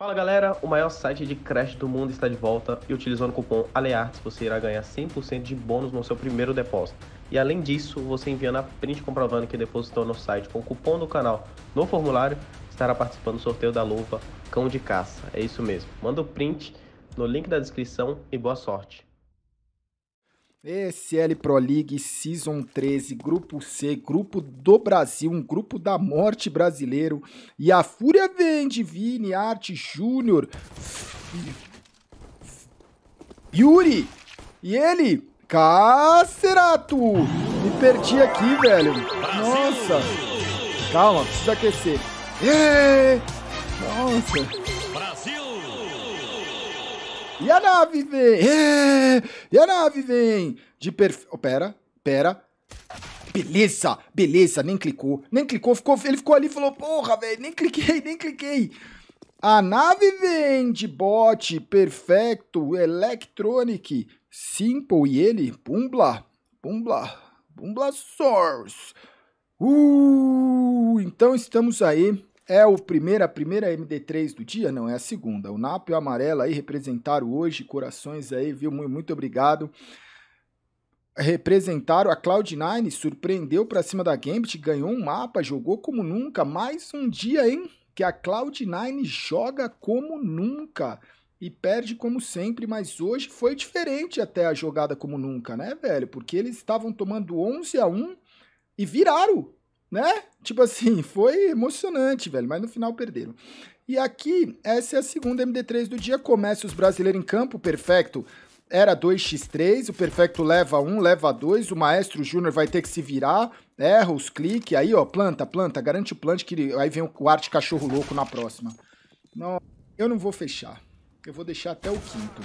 Fala galera, o maior site de crédito do mundo está de volta e utilizando o cupom ALEARTES você irá ganhar 100% de bônus no seu primeiro depósito. E além disso, você enviando a print comprovando que depositou no site com o cupom do canal no formulário, estará participando do sorteio da luva Cão de Caça. É isso mesmo. Manda o print no link da descrição e boa sorte. ESL Pro League Season 13, Grupo C, Grupo do Brasil, um grupo da morte brasileiro. E a Fúria de Vini, Art Júnior, Yuri e ele, Cacerato. Me perdi aqui, velho. Nossa. Calma, precisa aquecer. É! Nossa. E a nave vem! É! E a nave vem! De perfil. Oh, pera, pera. Beleza, beleza, nem clicou, nem clicou, ficou, ele ficou ali e falou, porra, velho, nem cliquei, nem cliquei. A nave vem de bot, perfeito, electronic, simple, e ele, bumbla, bumbla, bumbla source. Uh, então estamos aí é o primeiro, a primeira MD3 do dia? Não, é a segunda. O Napo e o Amarelo aí representaram hoje, corações aí, viu? Muito, muito obrigado. Representaram a Cloud9, surpreendeu para cima da Gambit, ganhou um mapa, jogou como nunca. Mais um dia, hein? Que a Cloud9 joga como nunca e perde como sempre, mas hoje foi diferente até a jogada como nunca, né, velho? Porque eles estavam tomando 11 a 1 e viraram né? Tipo assim, foi emocionante, velho, mas no final perderam. E aqui, essa é a segunda MD3 do dia. Começa os brasileiros em campo, perfeito. Era 2x3, o perfeito leva 1, um, leva 2, o maestro júnior vai ter que se virar, erra os cliques, aí ó, planta, planta, garante o plant, que aí vem o arte cachorro louco na próxima. Não, eu não vou fechar. Eu vou deixar até o quinto.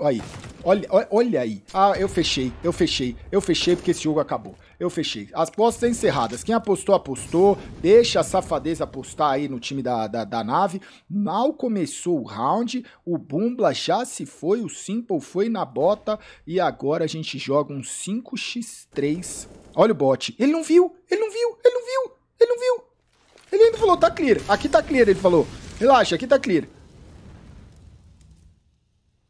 Aí. Olha, olha aí. Ah, eu fechei, eu fechei, eu fechei porque esse jogo acabou. Eu fechei. As postas encerradas. Quem apostou, apostou. Deixa a safadeza apostar aí no time da, da, da nave. Mal começou o round. O Bumbla já se foi. O Simple foi na bota. E agora a gente joga um 5x3. Olha o bot. Ele não viu, ele não viu, ele não viu, ele não viu. Ele ainda falou, tá clear. Aqui tá clear, ele falou. Relaxa, aqui tá clear.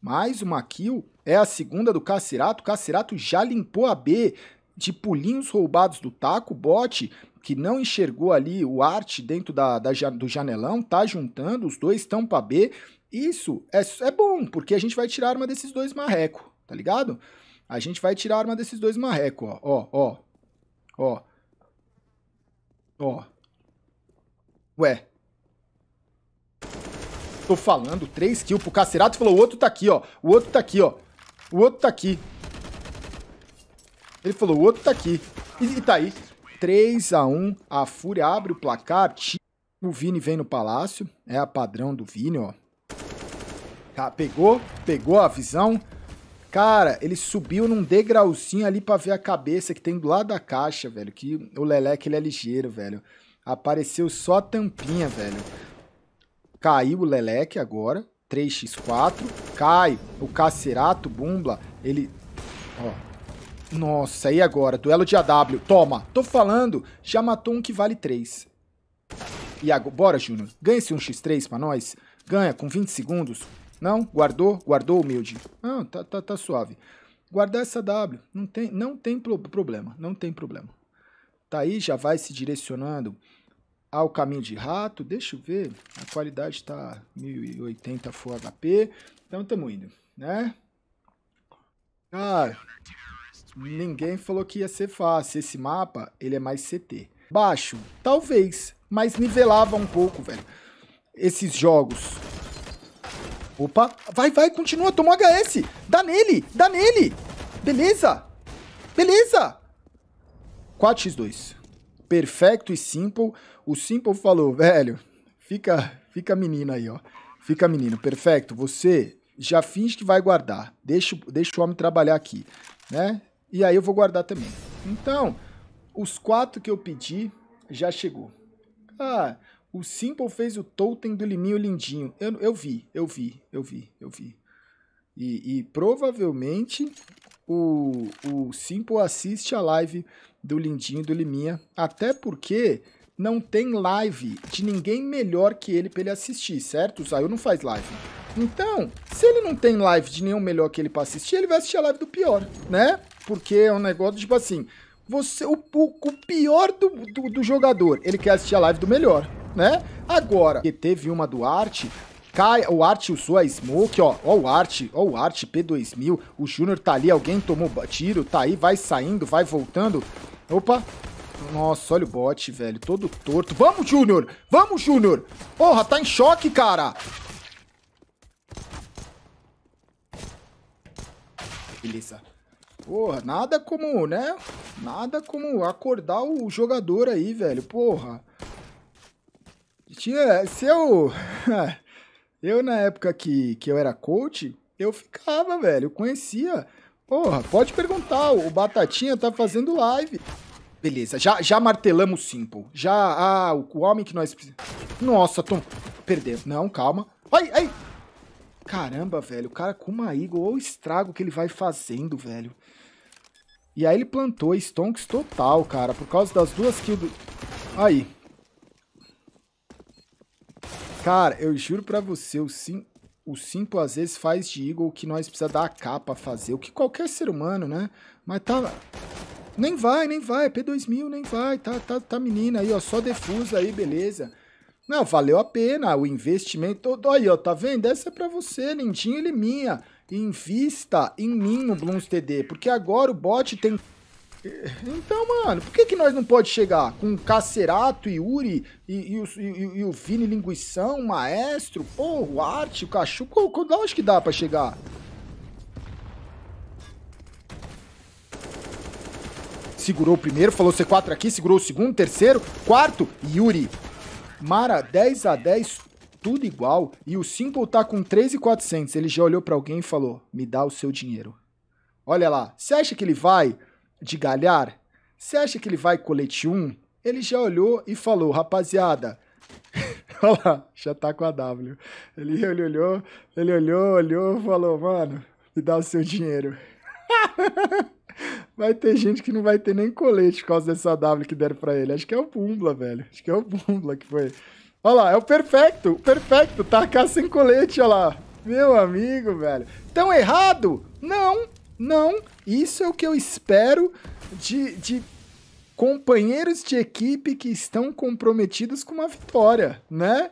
Mais uma kill. É a segunda do Cacirato. Cacirato já limpou a B de pulinhos roubados do taco. Bot que não enxergou ali o arte dentro da, da, do janelão, tá juntando, os dois estão para B. Isso é, é bom, porque a gente vai tirar uma desses dois marreco, tá ligado? A gente vai tirar uma desses dois marreco, ó, ó, ó, ó, ó. Ué, Tô falando, três kills pro Cacerato. Falou, o outro tá aqui, ó. O outro tá aqui, ó. O outro tá aqui. Ele falou, o outro tá aqui. E, e tá aí. 3 a 1 A Fúria abre o placar. O Vini vem no palácio. É a padrão do Vini, ó. Tá, pegou. Pegou a visão. Cara, ele subiu num degrauzinho ali pra ver a cabeça que tem do lado da caixa, velho. Que o Leleque, ele é ligeiro, velho. Apareceu só a tampinha, velho. Caiu o Leleque agora. 3x4. Cai o Cacerato, Bumbla. Ele... Ó. Nossa, e agora? Duelo de AW. Toma. Tô falando. Já matou um que vale 3. E agora... Bora, Júnior. Ganha esse 1x3 pra nós. Ganha com 20 segundos. Não? Guardou? Guardou, humilde. Não, ah, tá, tá, tá suave. Guardar essa W. Não tem, não tem problema. Não tem problema. Tá aí, já vai se direcionando ao ah, caminho de rato. Deixa eu ver, a qualidade está 1080 Full HP, então estamos indo, né? Cara, ninguém falou que ia ser fácil. Esse mapa, ele é mais CT. Baixo, talvez, mas nivelava um pouco, velho. Esses jogos. Opa, vai, vai, continua, tomou HS. Dá nele, dá nele. Beleza, beleza. 4x2. Perfeito e simple. O Simple falou, velho, fica, fica menina aí, ó. Fica menino, perfeito. Você já finge que vai guardar. Deixa, deixa o homem trabalhar aqui, né? E aí eu vou guardar também. Então, os quatro que eu pedi já chegou. Ah, o Simple fez o totem do liminho lindinho. Eu, eu vi, eu vi, eu vi, eu vi. E, e provavelmente o, o Simple assiste a live do lindinho do liminha. Até porque não tem live de ninguém melhor que ele para ele assistir, certo? O Zayu não faz live. Então, se ele não tem live de nenhum melhor que ele para assistir, ele vai assistir a live do pior, né? Porque é um negócio tipo assim, você o, o, o pior do, do, do, jogador, ele quer assistir a live do melhor, né? Agora, que teve uma do Arte, cai, o Arte usou a Smoke, ó, ó o Arte, ó o Arte P2000, o Júnior tá ali, alguém tomou tiro, tá aí, vai saindo, vai voltando. Opa, nossa, olha o bot, velho. Todo torto. Vamos, Júnior! Vamos, Júnior! Porra, tá em choque, cara! Beleza. Porra, nada como, né? Nada como acordar o jogador aí, velho. Porra. Tinha, se eu... eu, na época que, que eu era coach, eu ficava, velho. Eu conhecia. Porra, pode perguntar. O Batatinha tá fazendo live. Beleza, já, já martelamos o Simple. Já, ah, o, o homem que nós precisamos... Nossa, Tom, perdemos. Não, calma. Ai, ai! Caramba, velho, o cara com uma Eagle, olha o estrago que ele vai fazendo, velho. E aí ele plantou Stonks total, cara, por causa das duas kills do... Aí. Cara, eu juro pra você, o, sim... o Simple às vezes faz de Eagle o que nós precisa dar a capa fazer, o que qualquer ser humano, né? Mas tá... Nem vai, nem vai, P2000 nem vai, tá, tá, tá menina aí, ó, só defusa aí, beleza. Não, valeu a pena o investimento todo. Aí, ó, tá vendo? Essa é pra você, lindinho ele é minha. Invista em mim no Blooms TD, porque agora o bot tem... Então, mano, por que, que nós não pode chegar com Cacerato, Yuri e, e, o, e, e o Vini Linguição, Maestro, pô, o Arte, o Cachu? Qual, acho que dá pra chegar? segurou o primeiro, falou C4 aqui, segurou o segundo, terceiro, quarto, Yuri. Mara, 10 a 10 tudo igual. E o Simple tá com 3,400. Ele já olhou para alguém e falou: Me dá o seu dinheiro. Olha lá, você acha que ele vai de galhar? Você acha que ele vai colete 1? Um? Ele já olhou e falou: Rapaziada. Olha lá, já tá com a W. Ele, ele olhou, ele olhou, olhou, falou: Mano, me dá o seu dinheiro. vai ter gente que não vai ter nem colete por causa dessa W que deram pra ele. Acho que é o Bumbla, velho. Acho que é o Bumbla que foi. Olha lá, é o perfeito, o perfeito, tacar tá sem colete, olha lá. Meu amigo, velho. Tão errado? Não, não. Isso é o que eu espero de, de companheiros de equipe que estão comprometidos com uma vitória, né?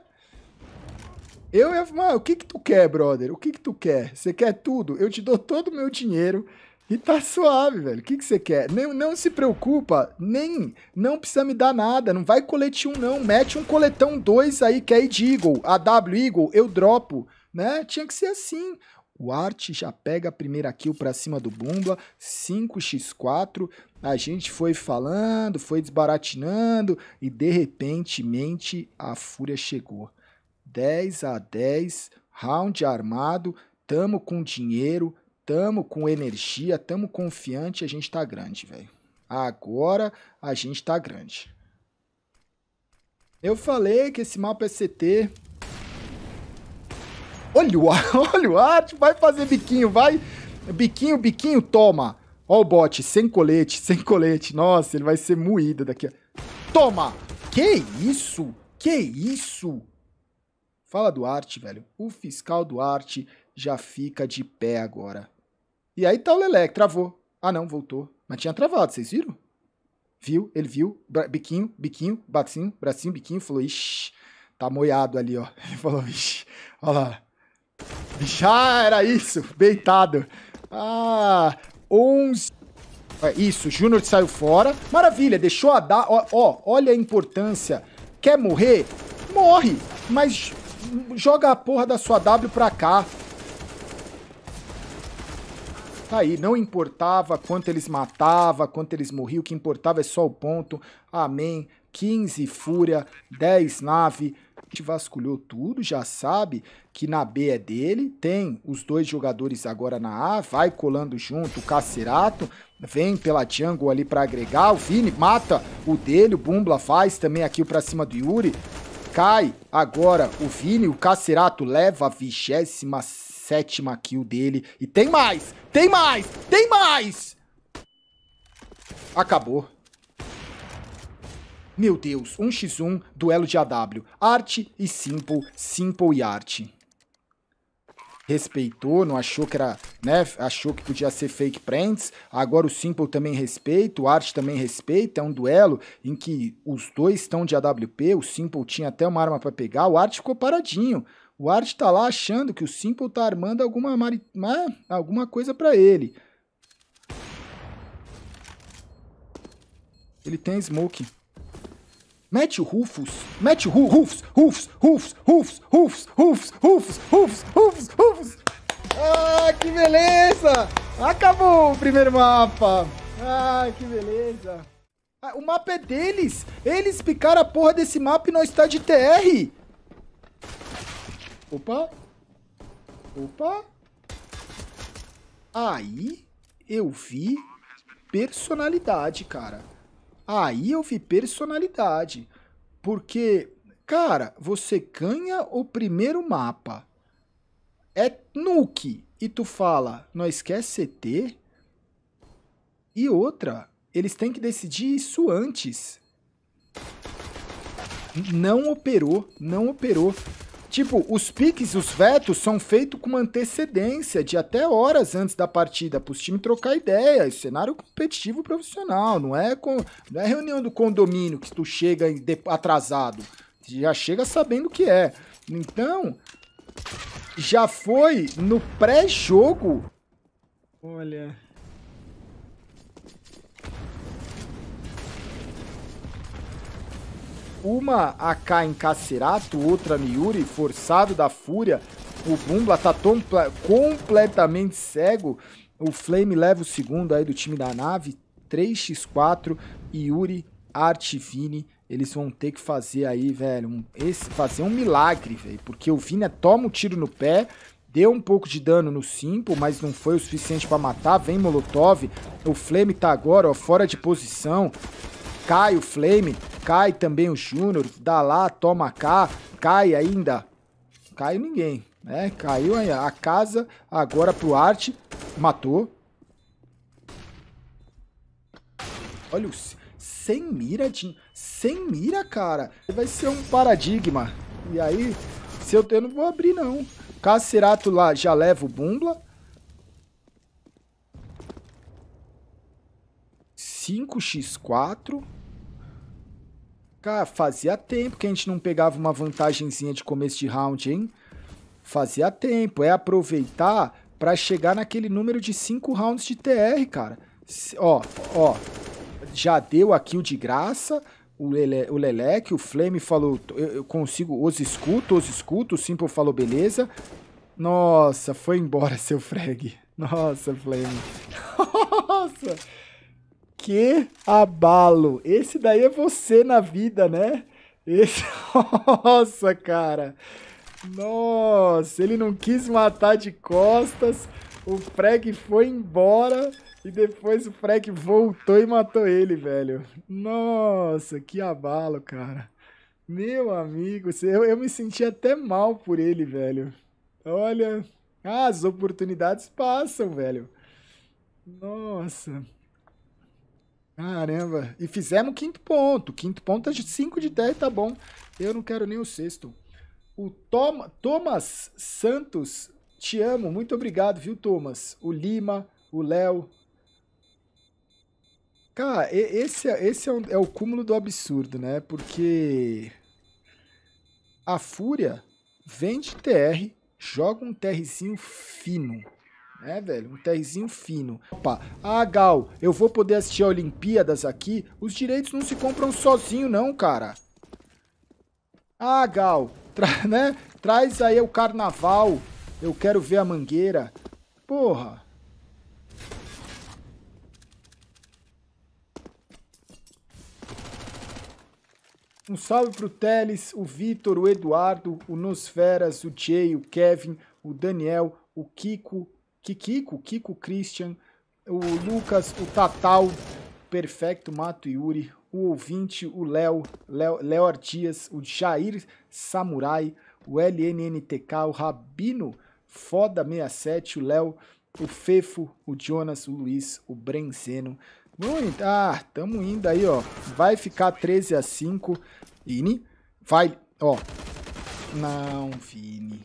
Eu ia, mano, o que que tu quer, brother? O que que tu quer? Você quer tudo? Eu te dou todo o meu dinheiro. E tá suave, velho. O que, que você quer? Não, não se preocupa, nem. Não precisa me dar nada. Não vai colete um, não. Mete um coletão 2 aí, que é de Eagle. a w Eagle, eu dropo. Né? Tinha que ser assim. O Art já pega a primeira kill pra cima do Bumba. 5x4. A gente foi falando, foi desbaratinando. E de repente, mente, a fúria chegou. 10 a 10, round armado. Tamo com dinheiro Tamo com energia, tamo confiante, a gente tá grande, velho. Agora a gente tá grande. Eu falei que esse mapa é CT. Olha o, ar, olha o arte, vai fazer biquinho, vai. Biquinho, biquinho, toma. Ó o bot, sem colete, sem colete. Nossa, ele vai ser moído daqui. Toma! Que isso? Que isso? Fala do arte, velho. O fiscal do arte já fica de pé agora. E aí tá o Lelec travou. Ah não, voltou. Mas tinha travado, vocês viram? Viu, ele viu, biquinho, biquinho, batinho, bracinho, biquinho, falou, ixi, tá moiado ali, ó. Ele falou, ixi, ó lá. Ixi, ah, era isso, beitado. Ah, 11... É isso, Júnior saiu fora. Maravilha, deixou a dar. Ó, ó, olha a importância. Quer morrer? Morre, mas joga a porra da sua W pra cá tá aí. Não importava quanto eles matava, quanto eles morriam, o que importava é só o ponto. Amém. 15 Fúria, 10 Nave. A gente vasculhou tudo, já sabe que na B é dele. Tem os dois jogadores agora na A, vai colando junto. O Cacerato vem pela jungle ali para agregar. O Vini mata o dele, o Bumbla faz também aqui para cima do Yuri. Cai agora o Vini, o Cacerato leva a 26 sétima kill dele. E tem mais! Tem mais! Tem mais! Acabou. Meu Deus, 1x1, duelo de AW. Arte e Simple, Simple e Arte. Respeitou, não achou que era, né? Achou que podia ser fake prints. Agora o Simple também respeita, o Arte também respeita. É um duelo em que os dois estão de AWP. O Simple tinha até uma arma para pegar, o Arte ficou paradinho. O Art tá lá achando que o Simple tá armando alguma, mari... alguma coisa para ele. Ele tem smoke. Mete o Rufus. Mete o Ru Rufus. Rufus. Rufus. Rufus. Rufus. Rufus. Rufus. Rufus. Rufus. Rufus. Ah, que beleza! Acabou o primeiro mapa. Ah, que beleza. Ah, o mapa é deles. Eles picaram a porra desse mapa e nós está de TR. Opa. Opa. Aí eu vi personalidade, cara. Aí eu vi personalidade. Porque, cara, você ganha o primeiro mapa. É nuke. E tu fala, nós quer CT? E outra, eles têm que decidir isso antes. Não operou, não operou. Tipo, os piques, os vetos são feitos com uma antecedência de até horas antes da partida, para os times trocar ideia. Cenário é competitivo profissional, não é, com, não é reunião do condomínio que tu chega atrasado. Já chega sabendo o que é. Então, já foi no pré-jogo. Olha. uma AK em Cacerato, outra Miuri, forçado da fúria. O Bumbla tá completamente cego. O Flame leva o segundo aí do time da nave. 3x4, Yuri, Artivini. Eles vão ter que fazer aí, velho, um, esse, fazer um milagre, velho. Porque o vini toma um tiro no pé, deu um pouco de dano no Simple, mas não foi o suficiente para matar. Vem Molotov, o Flame tá agora, ó, fora de posição. Cai o Flame, Cai também o Júnior, dá lá, toma cá, cai ainda. Caiu ninguém, né? Caiu a casa agora pro Arte, matou. Olha o... Sem mira, Tim. Sem mira, cara. Vai ser um paradigma. E aí, se eu eu não vou abrir, não. Cacerato lá já leva o Bumbla. Cinco x quatro Cara, fazia tempo que a gente não pegava uma vantagemzinha de começo de round, hein? Fazia tempo. É aproveitar para chegar naquele número de 5 rounds de TR, cara. Ó, ó. Já deu a kill de graça. O, Lele, o Leleque, o Flame falou, eu, eu consigo, os escuto, os escuto. O Simple falou, beleza. Nossa, foi embora, seu frag. Nossa, Flame. Nossa. Que abalo! Esse daí é você na vida, né? Esse. Nossa, cara! Nossa, ele não quis matar de costas. O Frag foi embora. E depois o Frag voltou e matou ele, velho. Nossa, que abalo, cara. Meu amigo, eu, eu me senti até mal por ele, velho. Olha, as oportunidades passam, velho. Nossa. Caramba. E fizemos quinto ponto. Quinto ponto é de 5 de 10, tá bom. Eu não quero nem o sexto. O Tom, Thomas Santos, te amo. Muito obrigado, viu, Thomas? O Lima, o Léo. Cara, esse, é, esse é, um, é o cúmulo do absurdo, né? Porque a Fúria vende TR, joga um TRzinho fino né, velho? Um terrezinho fino. Opa, ah, Gal, eu vou poder assistir a Olimpíadas aqui? Os direitos não se compram sozinho, não, cara. Ah, Gal, tra né? traz aí o carnaval. Eu quero ver a mangueira. Porra. Um salve pro Teles, o Vitor, o Eduardo, o Nosferas, o Jay, o Kevin, o Daniel, o Kiko, Kikiko, Kiko Christian, o Lucas, o Tatal, Perfecto Mato Yuri, o Ouvinte, o Léo, Léo Artias, o Jair Samurai, o LNNTK, o Rabino Foda67, o Léo, o Fefo, o Jonas, o Luiz, o Brenzeno. Muito, ah, tamo indo aí, ó. Vai ficar 13 a 5. Vini, vai, ó. Não, Vini.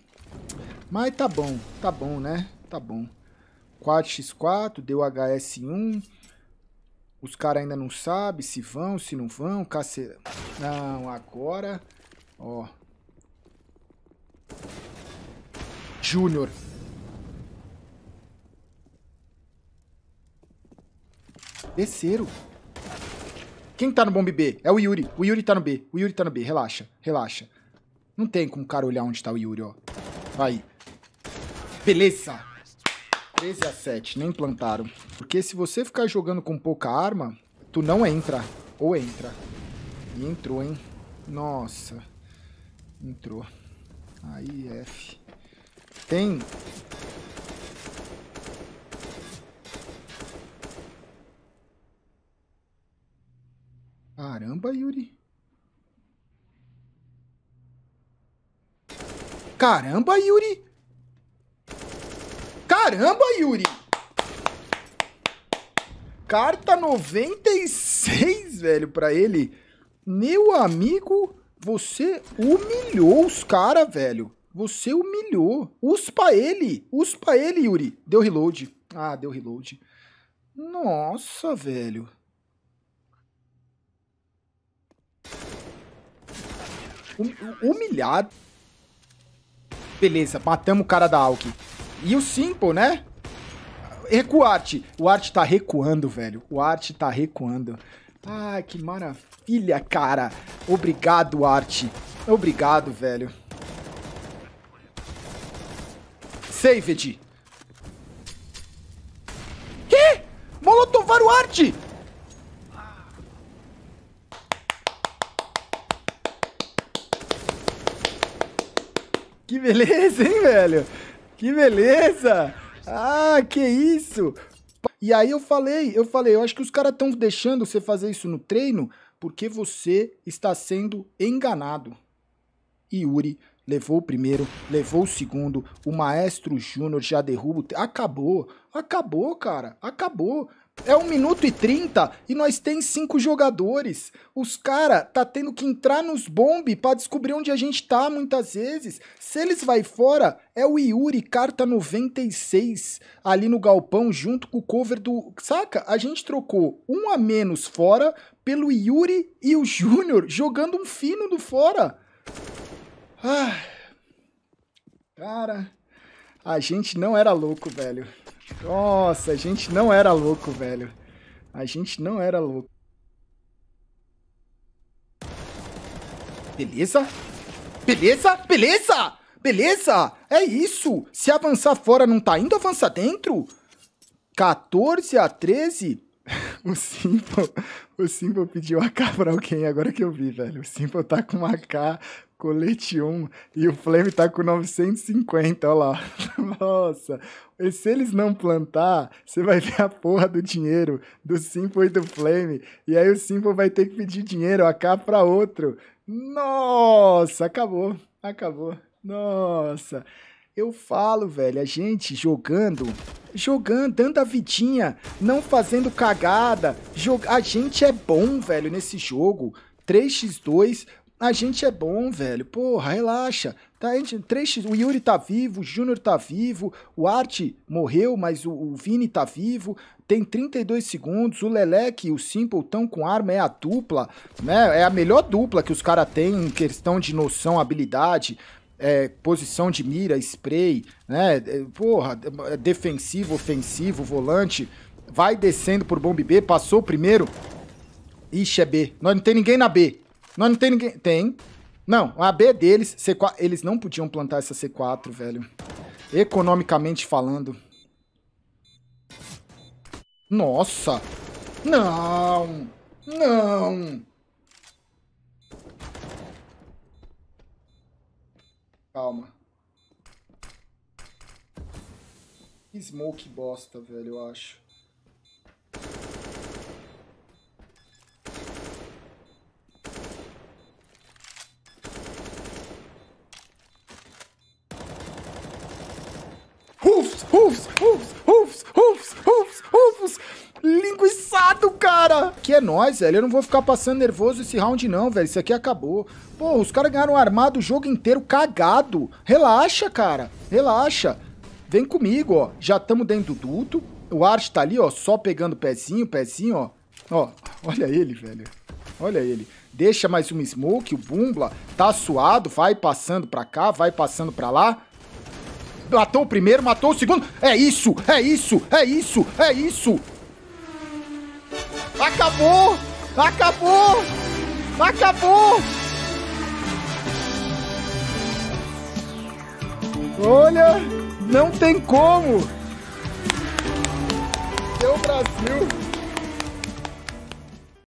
Mas tá bom, tá bom, né? Tá bom. 4x4, deu HS1. Os caras ainda não sabem se vão, se não vão. Cacera. Não, agora. Ó. Júnior. Terceiro. Quem tá no bomb B? É o Yuri. O Yuri tá no B. O Yuri tá no B. Relaxa, relaxa. Não tem como o cara olhar onde tá o Yuri, ó. Aí. Beleza. 13 a 7, nem plantaram. Porque se você ficar jogando com pouca arma, tu não entra. Ou entra. E entrou, hein? Nossa. Entrou. Aí, F. Tem... Caramba, Yuri. Caramba, Yuri! Caramba, Yuri! Carta 96, velho, pra ele. Meu amigo, você humilhou os cara, velho. Você humilhou. Uspa ele. Uspa ele, Yuri. Deu reload. Ah, deu reload. Nossa, velho. Hum, humilhado. Beleza, matamos o cara da Alki. E o Simple, né? Recua o Art. O Art tá recuando, velho. O Art tá recuando. Ah, que maravilha, cara. Obrigado, Art. Obrigado, velho. Saved. Que? Molotovar o Art! Que beleza, hein, velho? Que beleza! Ah, que isso! E aí eu falei, eu falei, eu acho que os caras estão deixando você fazer isso no treino porque você está sendo enganado. E Yuri levou o primeiro, levou o segundo, o Maestro Júnior já derruba o... Acabou, acabou, cara, acabou. É 1 minuto e 30 e nós tem cinco jogadores. Os cara tá tendo que entrar nos bombe para descobrir onde a gente tá muitas vezes. Se eles vai fora, é o Yuri carta 96 ali no galpão junto com o cover do, saca? A gente trocou um a menos fora pelo Yuri e o Júnior jogando um fino do fora. Ah. Cara, a gente não era louco, velho. Nossa, a gente não era louco, velho. A gente não era louco. Beleza? Beleza? Beleza? Beleza? É isso! Se avançar fora não tá indo, avança dentro? 14 a 13? O Simple, o Simple pediu AK pra alguém, agora que eu vi, velho. O Simple tá com uma AK colete 1 e o Flame tá com 950, ó lá. Nossa, e se eles não plantar, você vai ver a porra do dinheiro do Simple e do Flame, e aí o Simple vai ter que pedir dinheiro a cá para outro. Nossa, acabou, acabou. Nossa. Eu falo, velho, a gente jogando, jogando, dando a vidinha, não fazendo cagada. Jog... A gente é bom, velho, nesse jogo. 3x2, a gente é bom, velho. Porra, relaxa. Tá, a gente, três, o Yuri tá vivo, o Júnior tá vivo, o Art morreu, mas o, o, Vini tá vivo. Tem 32 segundos. O Lelec e o Simple tão com arma, é a dupla, né? É a melhor dupla que os caras têm em questão de noção, habilidade. É, posição de mira, spray, né? É, porra, é defensivo, ofensivo, volante. Vai descendo por bombe B, passou o primeiro. Ixi, é B. Não, não tem ninguém na B. Nós não tem ninguém... Tem. Não, a B deles, C4... Eles não podiam plantar essa C4, velho. Economicamente falando. Nossa! Não! Não! Calma. Smoke bosta, velho, eu acho. Rufos, rufos, rufos, rufos, rufos, Rufus. Linguiçado, cara! Que é nóis, velho. Eu não vou ficar passando nervoso esse round, não, velho. Isso aqui acabou. Pô, os caras ganharam armado o jogo inteiro cagado. Relaxa, cara. Relaxa. Vem comigo, ó. Já estamos dentro do duto. O Arch tá ali, ó, só pegando pezinho, pezinho, ó. Ó, olha ele, velho. Olha ele. Deixa mais uma smoke, o Bumbla. Tá suado, vai passando pra cá, vai passando pra lá matou o primeiro, matou o segundo. É isso, é isso, é isso, é isso. Acabou! Acabou! Acabou! Olha, não tem como! Seu Brasil!